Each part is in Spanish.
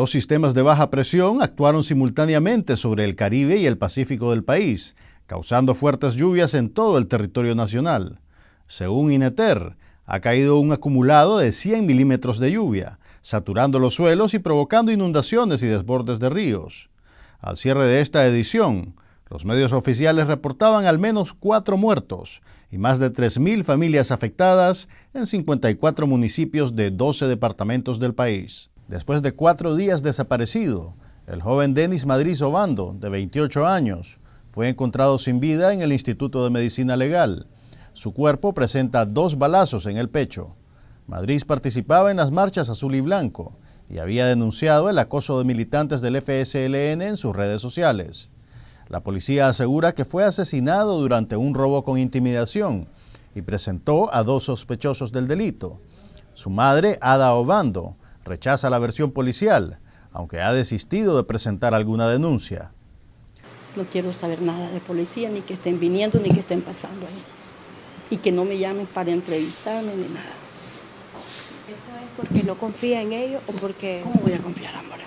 Dos sistemas de baja presión actuaron simultáneamente sobre el Caribe y el Pacífico del país, causando fuertes lluvias en todo el territorio nacional. Según INETER, ha caído un acumulado de 100 milímetros de lluvia, saturando los suelos y provocando inundaciones y desbordes de ríos. Al cierre de esta edición, los medios oficiales reportaban al menos cuatro muertos y más de 3.000 familias afectadas en 54 municipios de 12 departamentos del país después de cuatro días desaparecido. El joven Denis Madrid Obando, de 28 años, fue encontrado sin vida en el Instituto de Medicina Legal. Su cuerpo presenta dos balazos en el pecho. Madrid participaba en las marchas azul y blanco y había denunciado el acoso de militantes del FSLN en sus redes sociales. La policía asegura que fue asesinado durante un robo con intimidación y presentó a dos sospechosos del delito. Su madre, Ada Obando, rechaza la versión policial, aunque ha desistido de presentar alguna denuncia. No quiero saber nada de policía, ni que estén viniendo, ni que estén pasando ahí. Y que no me llamen para entrevistarme ni nada. ¿Esto es porque no confía en ellos o porque...? ¿Cómo voy a confiar, amor?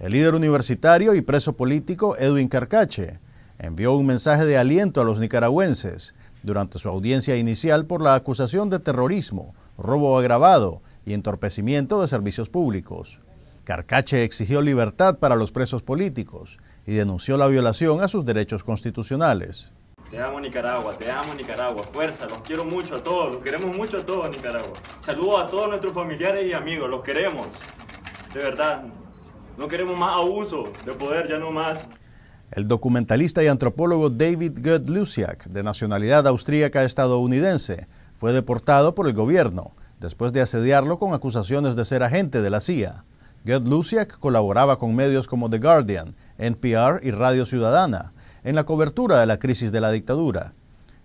El líder universitario y preso político Edwin Carcache envió un mensaje de aliento a los nicaragüenses durante su audiencia inicial por la acusación de terrorismo, robo agravado y entorpecimiento de servicios públicos. Carcache exigió libertad para los presos políticos y denunció la violación a sus derechos constitucionales. Te amo Nicaragua, te amo Nicaragua, fuerza, los quiero mucho a todos, los queremos mucho a todos Nicaragua. Saludos a todos nuestros familiares y amigos, los queremos, de verdad, no queremos más abuso de poder, ya no más. El documentalista y antropólogo David good lusiak de nacionalidad austríaca estadounidense, fue deportado por el gobierno después de asediarlo con acusaciones de ser agente de la CIA. Gerd Lusiak colaboraba con medios como The Guardian, NPR y Radio Ciudadana en la cobertura de la crisis de la dictadura.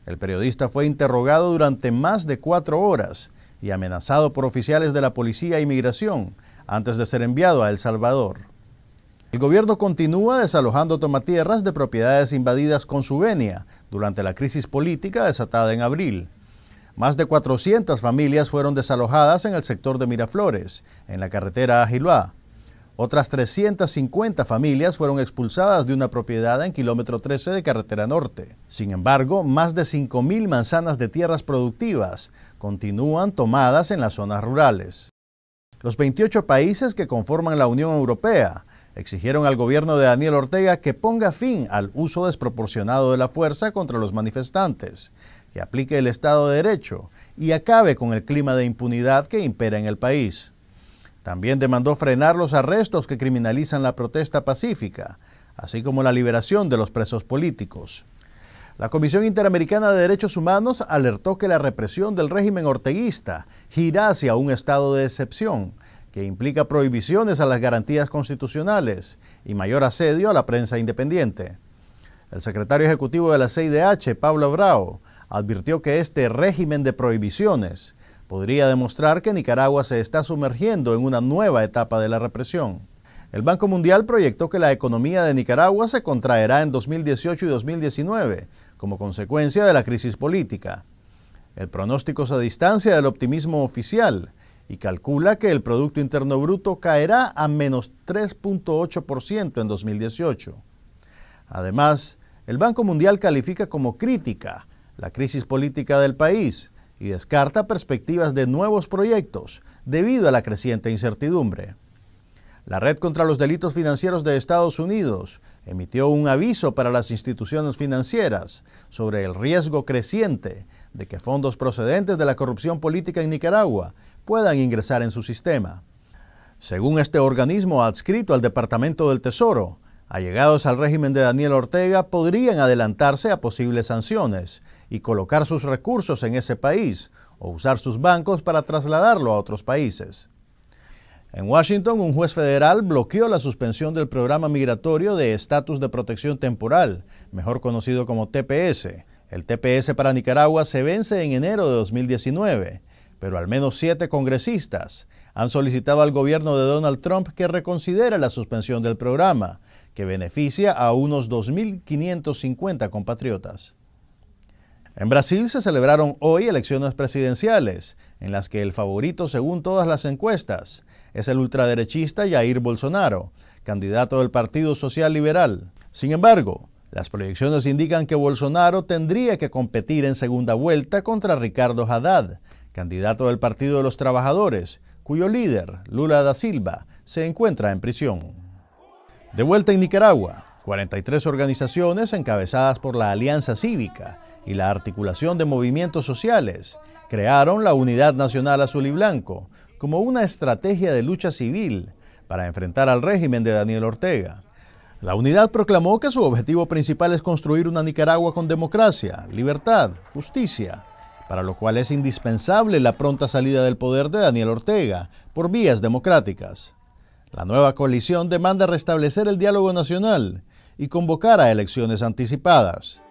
El periodista fue interrogado durante más de cuatro horas y amenazado por oficiales de la policía e inmigración antes de ser enviado a El Salvador. El gobierno continúa desalojando tomatierras de propiedades invadidas con su venia durante la crisis política desatada en abril. Más de 400 familias fueron desalojadas en el sector de Miraflores, en la carretera a Otras 350 familias fueron expulsadas de una propiedad en kilómetro 13 de carretera norte. Sin embargo, más de 5.000 manzanas de tierras productivas continúan tomadas en las zonas rurales. Los 28 países que conforman la Unión Europea exigieron al gobierno de Daniel Ortega que ponga fin al uso desproporcionado de la fuerza contra los manifestantes que aplique el Estado de Derecho y acabe con el clima de impunidad que impera en el país. También demandó frenar los arrestos que criminalizan la protesta pacífica, así como la liberación de los presos políticos. La Comisión Interamericana de Derechos Humanos alertó que la represión del régimen orteguista gira hacia un estado de excepción, que implica prohibiciones a las garantías constitucionales y mayor asedio a la prensa independiente. El secretario ejecutivo de la CIDH, Pablo Brao, advirtió que este régimen de prohibiciones podría demostrar que Nicaragua se está sumergiendo en una nueva etapa de la represión. El Banco Mundial proyectó que la economía de Nicaragua se contraerá en 2018 y 2019 como consecuencia de la crisis política. El pronóstico se distancia del optimismo oficial y calcula que el Producto Interno Bruto caerá a menos 3.8% en 2018. Además, el Banco Mundial califica como crítica la crisis política del país y descarta perspectivas de nuevos proyectos debido a la creciente incertidumbre. La Red contra los Delitos Financieros de Estados Unidos emitió un aviso para las instituciones financieras sobre el riesgo creciente de que fondos procedentes de la corrupción política en Nicaragua puedan ingresar en su sistema. Según este organismo adscrito al Departamento del Tesoro, allegados al régimen de Daniel Ortega podrían adelantarse a posibles sanciones y colocar sus recursos en ese país o usar sus bancos para trasladarlo a otros países. En Washington, un juez federal bloqueó la suspensión del programa migratorio de estatus de protección temporal, mejor conocido como TPS. El TPS para Nicaragua se vence en enero de 2019, pero al menos siete congresistas han solicitado al gobierno de Donald Trump que reconsidere la suspensión del programa, que beneficia a unos 2.550 compatriotas. En Brasil se celebraron hoy elecciones presidenciales, en las que el favorito, según todas las encuestas, es el ultraderechista Jair Bolsonaro, candidato del Partido Social Liberal. Sin embargo, las proyecciones indican que Bolsonaro tendría que competir en segunda vuelta contra Ricardo Haddad, candidato del Partido de los Trabajadores, cuyo líder, Lula da Silva, se encuentra en prisión. De vuelta en Nicaragua, 43 organizaciones encabezadas por la Alianza Cívica y la Articulación de Movimientos Sociales crearon la Unidad Nacional Azul y Blanco como una estrategia de lucha civil para enfrentar al régimen de Daniel Ortega. La unidad proclamó que su objetivo principal es construir una Nicaragua con democracia, libertad, justicia, para lo cual es indispensable la pronta salida del poder de Daniel Ortega por vías democráticas. La nueva coalición demanda restablecer el diálogo nacional y convocar a elecciones anticipadas.